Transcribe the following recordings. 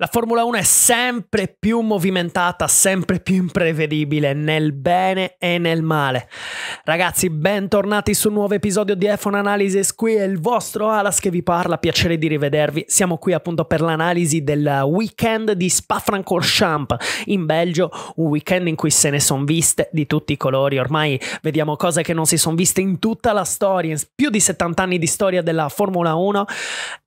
La Formula 1 è sempre più movimentata, sempre più imprevedibile nel bene e nel male. Ragazzi, bentornati su un nuovo episodio di F1 Analysis. Qui è il vostro Alas che vi parla, piacere di rivedervi. Siamo qui appunto per l'analisi del weekend di Spa-Francorchamps in Belgio, un weekend in cui se ne sono viste di tutti i colori. Ormai vediamo cose che non si sono viste in tutta la storia, in più di 70 anni di storia della Formula 1.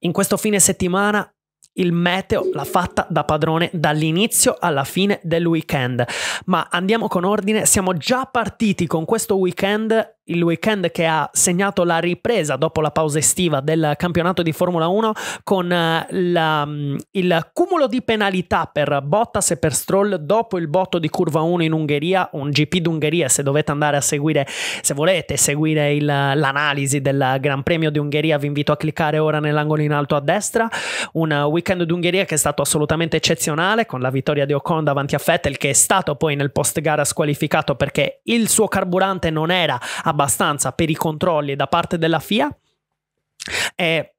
In questo fine settimana il meteo l'ha fatta da padrone dall'inizio alla fine del weekend. Ma andiamo con ordine, siamo già partiti con questo weekend il weekend che ha segnato la ripresa dopo la pausa estiva del campionato di Formula 1 con eh, la, mm, il cumulo di penalità per Bottas e per Stroll dopo il botto di curva 1 in Ungheria, un GP d'Ungheria se dovete andare a seguire, se volete seguire il, l'analisi del Gran Premio di Ungheria vi invito a cliccare ora nell'angolo in alto a destra, un weekend d'Ungheria che è stato assolutamente eccezionale con la vittoria di Ocon davanti a Vettel che è stato poi nel post gara squalificato perché il suo carburante non era a abbastanza per i controlli da parte della FIA è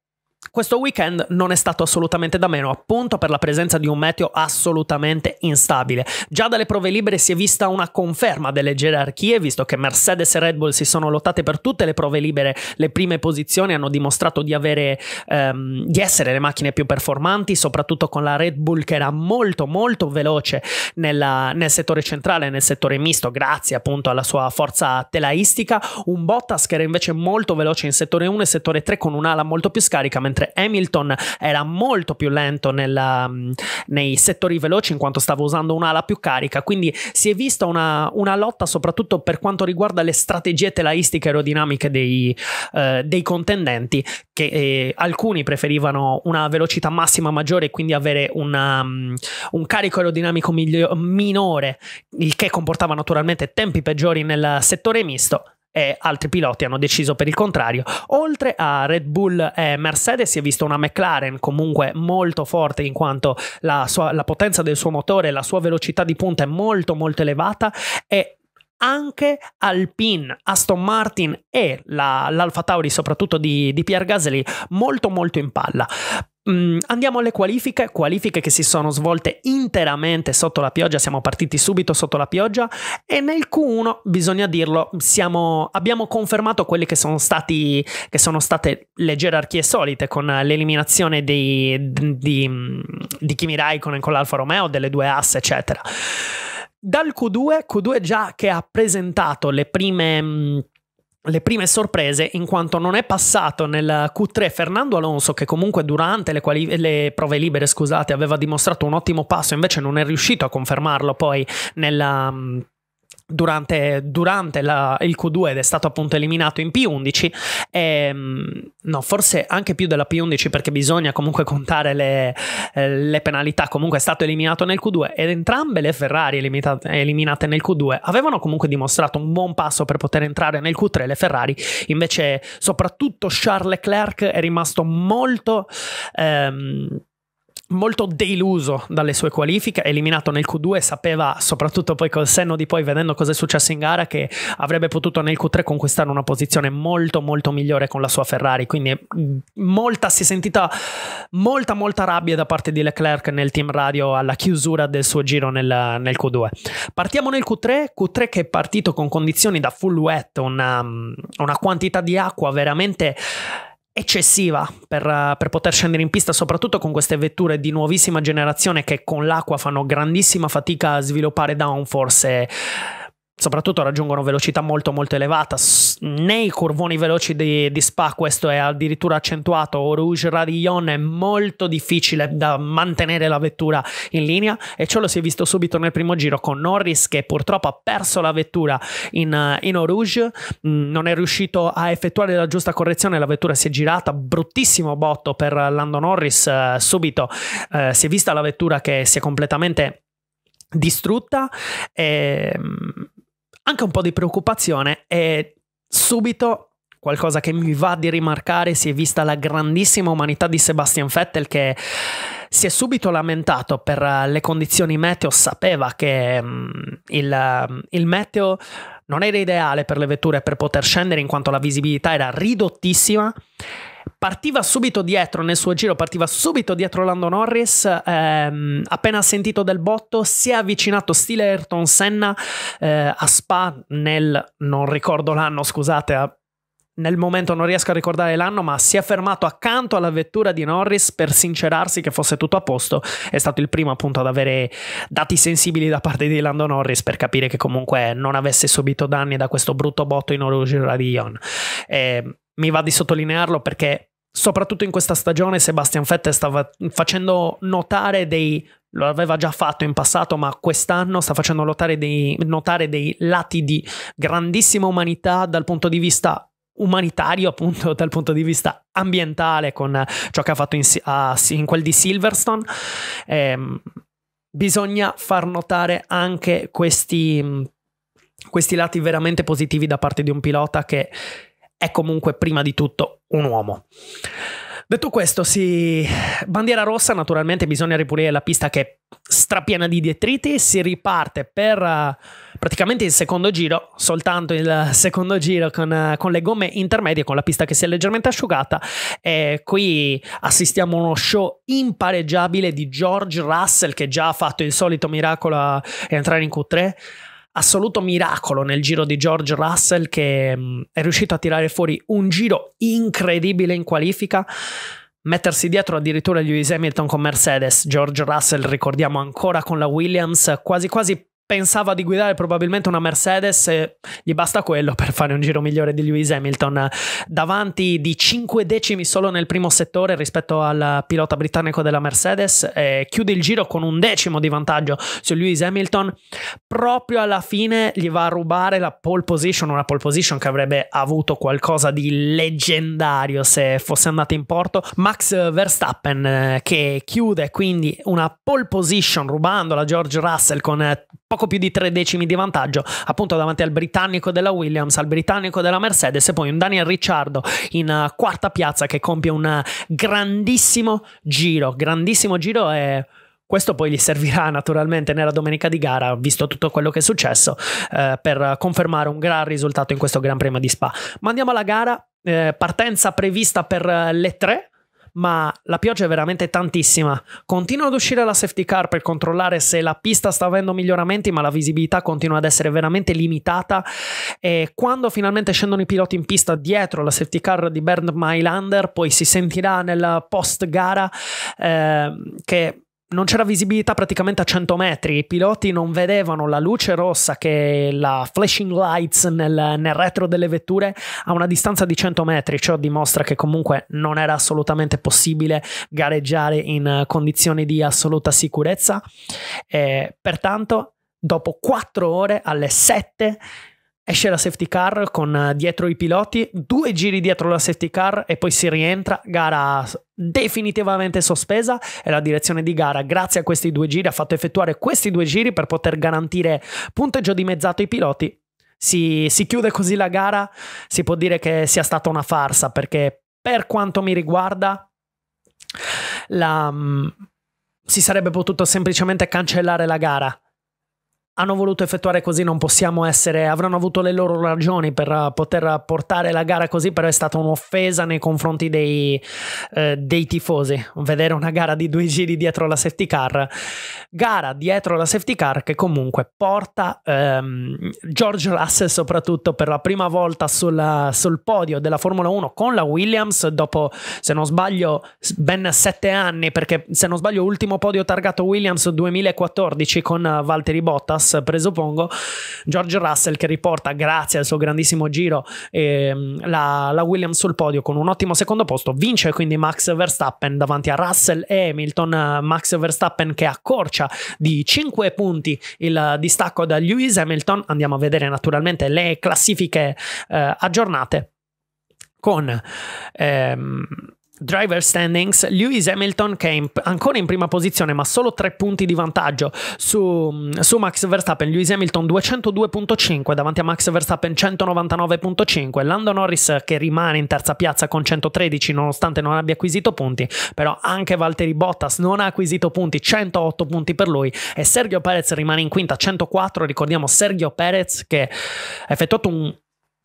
questo weekend non è stato assolutamente da meno, appunto per la presenza di un meteo assolutamente instabile. Già dalle prove libere si è vista una conferma delle gerarchie, visto che Mercedes e Red Bull si sono lottate per tutte le prove libere, le prime posizioni hanno dimostrato di, avere, ehm, di essere le macchine più performanti, soprattutto con la Red Bull che era molto molto veloce nella, nel settore centrale, nel settore misto, grazie appunto alla sua forza telaistica, un Bottas che era invece molto veloce in settore 1 e settore 3 con un'ala molto più scarica, mentre mentre Hamilton era molto più lento nella, um, nei settori veloci in quanto stava usando un'ala più carica, quindi si è vista una, una lotta soprattutto per quanto riguarda le strategie telaistiche aerodinamiche dei, eh, dei contendenti, che eh, alcuni preferivano una velocità massima maggiore e quindi avere una, um, un carico aerodinamico migliore, minore, il che comportava naturalmente tempi peggiori nel settore misto e altri piloti hanno deciso per il contrario. Oltre a Red Bull e Mercedes si è vista una McLaren comunque molto forte in quanto la, sua, la potenza del suo motore, e la sua velocità di punta è molto molto elevata e anche Alpine, Aston Martin e la, l'Alfa Tauri, soprattutto di, di Pierre Gasly, molto molto in palla. Mm, andiamo alle qualifiche, qualifiche che si sono svolte interamente sotto la pioggia, siamo partiti subito sotto la pioggia e nel Q1, bisogna dirlo, siamo, abbiamo confermato quelle che sono, stati, che sono, state le gerarchie solite con l'eliminazione di, di, di Kimi Raikkonen con l'Alfa Romeo, delle due asse eccetera. Dal Q2, Q2 già che ha presentato le prime mm, le prime sorprese in quanto non è passato nel Q3 Fernando Alonso che comunque durante le, quali- le prove libere scusate, aveva dimostrato un ottimo passo invece non è riuscito a confermarlo poi nella, durante, durante la, il Q2 ed è stato appunto eliminato in P11, e, ehm, no, forse anche più della P11 perché bisogna comunque contare le, eh, le penalità, comunque è stato eliminato nel Q2 ed entrambe le Ferrari eliminate nel Q2 avevano comunque dimostrato un buon passo per poter entrare nel Q3, le Ferrari invece soprattutto Charles Leclerc è rimasto molto... Ehm, molto deluso dalle sue qualifiche, eliminato nel Q2, sapeva soprattutto poi col senno di poi vedendo cosa è successo in gara che avrebbe potuto nel Q3 conquistare una posizione molto molto migliore con la sua Ferrari, quindi mm, molta si è sentita molta molta rabbia da parte di Leclerc nel team radio alla chiusura del suo giro nel, nel Q2. Partiamo nel Q3, Q3 che è partito con condizioni da full wet, una, mm, una quantità di acqua veramente eccessiva per, eh, per, poter scendere in pista, soprattutto con queste vetture di nuovissima generazione che con l'acqua fanno grandissima fatica a sviluppare downforce. E, soprattutto raggiungono velocità molto molto elevata. Nei curvoni veloci di, di Spa questo è addirittura accentuato, Rouge Radillon è molto difficile da mantenere la vettura in linea e ciò lo si è visto subito nel primo giro con Norris che purtroppo ha perso la vettura in, in Rouge, mm, non è riuscito a effettuare la giusta correzione, la vettura si è girata, bruttissimo botto per Lando Norris eh, subito, eh, si è vista la vettura che si è completamente distrutta. E, ehm, anche un po' di preoccupazione e subito qualcosa che mi va di rimarcare si è vista la grandissima umanità di Sebastian Vettel che si è subito lamentato per eh, le condizioni meteo, sapeva che mm, il, mm, il meteo non era ideale per le vetture per poter scendere in quanto la visibilità era ridottissima partiva subito dietro nel suo giro, partiva subito dietro Lando Norris, ehm, appena sentito del botto si è avvicinato stile Ayrton Senna eh, a Spa nel, non ricordo l'anno, scusate, a nel momento non riesco a ricordare l'anno, ma si è fermato accanto alla vettura di Norris per sincerarsi che fosse tutto a posto. È stato il primo appunto ad avere dati sensibili da parte di Lando Norris per capire che comunque non avesse subito danni da questo brutto botto in orologeria radion. Ion. E ehm, mi va di sottolinearlo perché soprattutto in questa stagione Sebastian Vettel stava facendo notare dei lo aveva già fatto in passato, ma quest'anno sta facendo notare dei, notare dei lati di grandissima umanità dal punto di vista umanitario appunto dal punto di vista ambientale con ciò che ha fatto in, a, in quel di Silverstone eh, bisogna far notare anche questi, questi lati veramente positivi da parte di un pilota che è comunque prima di tutto un uomo. Detto questo, si... bandiera rossa, naturalmente bisogna ripulire la pista che è strapiena di detriti, si riparte per uh, praticamente il secondo giro, soltanto il secondo giro con, uh, con, le gomme intermedie, con la pista che si è leggermente asciugata e qui assistiamo a uno show impareggiabile di George Russell che già ha fatto il solito miracolo a entrare in Q3 assoluto miracolo nel giro di George Russell che mm, è riuscito a tirare fuori un giro incredibile in qualifica mettersi dietro addirittura Lewis Hamilton con Mercedes, George Russell ricordiamo ancora con la Williams, quasi quasi pensava di guidare probabilmente una Mercedes e gli basta quello per fare un giro migliore di Lewis Hamilton davanti di 5 decimi solo nel primo settore rispetto al pilota britannico della Mercedes e eh, chiude il giro con un decimo di vantaggio su Lewis Hamilton proprio alla fine gli va a rubare la pole position una pole position che avrebbe avuto qualcosa di leggendario se fosse andata in porto Max Verstappen eh, che chiude quindi una pole position rubandola a George Russell con eh, poco più di tre decimi di vantaggio appunto davanti al britannico della Williams, al britannico della Mercedes e poi un Daniel Ricciardo in eh, quarta piazza che compie un eh, grandissimo giro, grandissimo giro e... Questo poi gli servirà naturalmente nella domenica di gara, visto tutto quello che è successo, eh, per confermare un gran risultato in questo Gran Premio di Spa. Ma andiamo alla gara, eh, partenza prevista per eh, le tre ma la pioggia è veramente tantissima. Continua ad uscire la safety car per controllare se la pista sta avendo miglioramenti, ma la visibilità continua ad essere veramente limitata. E quando finalmente scendono i piloti in pista dietro la safety car di Bernd Mylander, poi si sentirà nella post gara eh, che non c'era visibilità praticamente a 100 metri, i piloti non vedevano la luce rossa che la flashing lights nel, nel, retro delle vetture a una distanza di 100 metri, ciò dimostra che comunque non era assolutamente possibile gareggiare in eh, condizioni di assoluta sicurezza e eh, pertanto dopo 4 ore alle 7 Esce la safety car con eh, dietro i piloti, due giri dietro la safety car e poi si rientra, gara definitivamente sospesa e la direzione di gara grazie a questi due giri ha fatto effettuare questi due giri per poter garantire punteggio dimezzato ai piloti. Si, si chiude così la gara, si può dire che sia stata una farsa perché per quanto mi riguarda la, mm, si sarebbe potuto semplicemente cancellare la gara hanno voluto effettuare così, non possiamo essere, avranno avuto le loro ragioni per eh, poter portare la gara così, però è stata un'offesa nei confronti dei, eh, dei, tifosi, vedere una gara di due giri dietro la safety car, gara dietro la safety car che comunque porta ehm, George Russell soprattutto per la prima volta sulla, sul podio della Formula 1 con la Williams dopo, se non sbaglio, ben sette anni, perché se non sbaglio ultimo podio targato Williams 2014 con eh, Valtteri Bottas, Bottas, presuppongo, George Russell che riporta, grazie al suo grandissimo giro, ehm, la, la, Williams sul podio con un ottimo secondo posto, vince quindi Max Verstappen davanti a Russell e Hamilton, Max Verstappen che accorcia di 5 punti il distacco da Lewis Hamilton, andiamo a vedere naturalmente le classifiche eh, aggiornate con... Ehm, Driver standings, Lewis Hamilton che è ancora in prima posizione ma solo 3 punti di vantaggio su, su Max Verstappen, Lewis Hamilton 202.5 davanti a Max Verstappen 199.5, Lando Norris che rimane in terza piazza con 113 nonostante non abbia acquisito punti, però anche Valtteri Bottas non ha acquisito punti, 108 punti per lui e Sergio Perez rimane in quinta 104, ricordiamo Sergio Perez che ha effettuato un,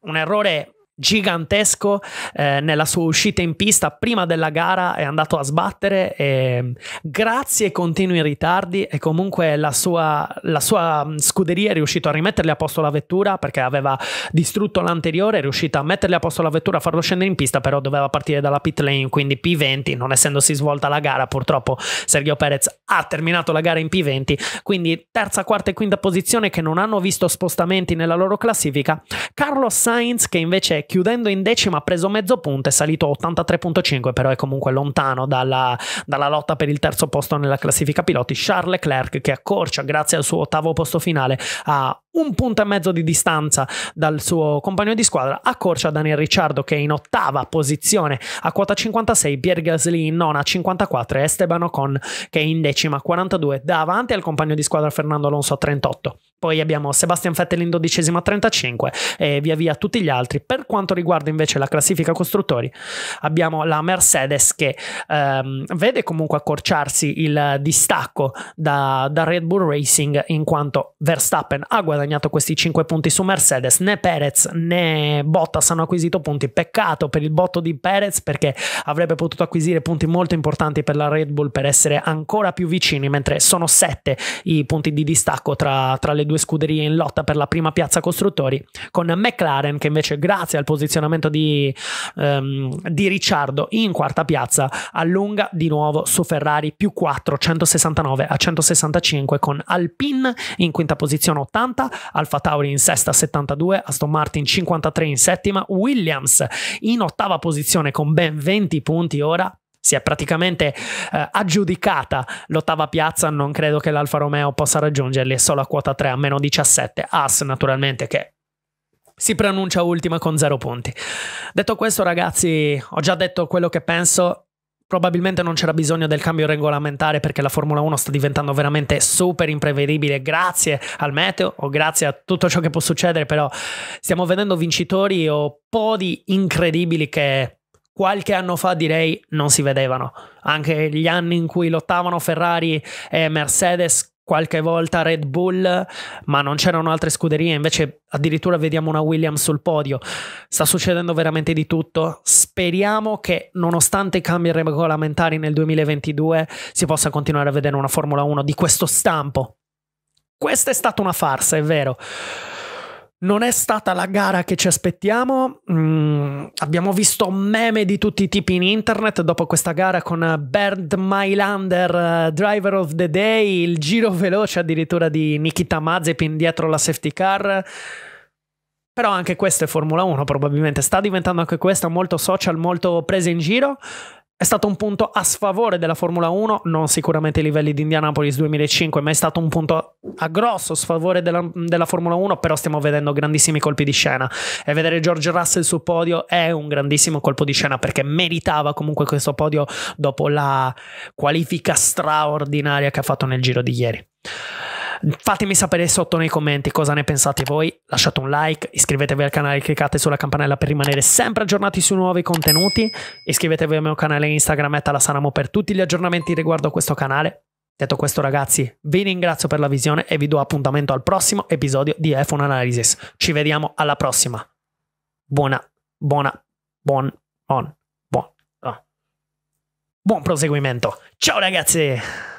un errore gigantesco eh, nella sua uscita in pista prima della gara è andato a sbattere e, mm, grazie ai continui ritardi e comunque la sua, la sua mm, scuderia è riuscita a rimetterli a posto la vettura perché aveva distrutto l'anteriore è riuscita a metterli a posto la vettura a farlo scendere in pista però doveva partire dalla pit lane quindi P20 non essendosi svolta la gara purtroppo Sergio Perez ha terminato la gara in P20 quindi terza quarta e quinta posizione che non hanno visto spostamenti nella loro classifica Carlos Sainz che invece è chiudendo in decima ha preso mezzo punto, è salito 83.5, però è comunque lontano dalla, dalla, lotta per il terzo posto nella classifica piloti. Charles Leclerc che accorcia grazie al suo ottavo posto finale a un punto e mezzo di distanza dal suo compagno di squadra, accorcia Daniel Ricciardo che è in ottava posizione a quota 56, Pierre Gasly in nona a 54 e Esteban Ocon che è in decima a 42 davanti al compagno di squadra Fernando Alonso a 38. Poi abbiamo Sebastian Vettel in dodicesimo a 35 e via via tutti gli altri. Per quanto riguarda invece la classifica costruttori, abbiamo la Mercedes che ehm, vede comunque accorciarsi il distacco da, da, Red Bull Racing in quanto Verstappen ha guadagnato questi 5 punti su Mercedes, né Perez né Bottas hanno acquisito punti. Peccato per il botto di Perez perché avrebbe potuto acquisire punti molto importanti per la Red Bull per essere ancora più vicini, mentre sono 7 i punti di distacco tra, tra le due due scuderie in lotta per la prima piazza costruttori, con McLaren che invece grazie al posizionamento di, um, di Ricciardo in quarta piazza allunga di nuovo su Ferrari più 4, 169 a 165 con Alpine in quinta posizione 80, Alfa Tauri in sesta 72, Aston Martin 53 in settima, Williams in ottava posizione con ben 20 punti ora, si è praticamente eh, aggiudicata l'ottava piazza, non credo che l'Alfa Romeo possa raggiungerli, è solo a quota 3 a meno 17. As naturalmente che si pronuncia ultima con 0 punti. Detto questo ragazzi, ho già detto quello che penso, probabilmente non c'era bisogno del cambio regolamentare perché la Formula 1 sta diventando veramente super imprevedibile grazie al meteo o grazie a tutto ciò che può succedere, però stiamo vedendo vincitori o podi incredibili che qualche anno fa direi non si vedevano. Anche gli anni in cui lottavano Ferrari e Mercedes qualche volta Red Bull, ma non c'erano altre scuderie, invece addirittura vediamo una Williams sul podio. Sta succedendo veramente di tutto. Speriamo che nonostante i cambi regolamentari nel 2022 si possa continuare a vedere una Formula 1 di questo stampo. Questa è stata una farsa, è vero. Non è stata la gara che ci aspettiamo, mm, abbiamo visto meme di tutti i tipi in internet dopo questa gara con Bernd Mylander, uh, eh, driver of the day, il giro veloce addirittura di Nikita Mazepin dietro la safety car. Però anche questa è Formula 1 probabilmente, sta diventando anche questa molto social, molto presa in giro. È stato un punto a sfavore della Formula 1, non sicuramente ai livelli di Indianapolis 2005, ma è stato un punto a grosso sfavore della, della, Formula 1, però stiamo vedendo grandissimi colpi di scena e vedere George Russell sul podio è un grandissimo colpo di scena perché meritava comunque questo podio dopo la qualifica straordinaria che ha fatto nel giro di ieri. Fatemi sapere sotto nei commenti cosa ne pensate voi. Lasciate un like, iscrivetevi al canale, cliccate sulla campanella per rimanere sempre aggiornati su nuovi contenuti. Iscrivetevi al mio canale Instagram Etalassanamo per tutti gli aggiornamenti riguardo a questo canale. Detto questo ragazzi, vi ringrazio per la visione e vi do appuntamento al prossimo episodio di iPhone Analysis. Ci vediamo alla prossima. Buona, buona, buon, on buon. Ah. Buon proseguimento. Ciao ragazzi!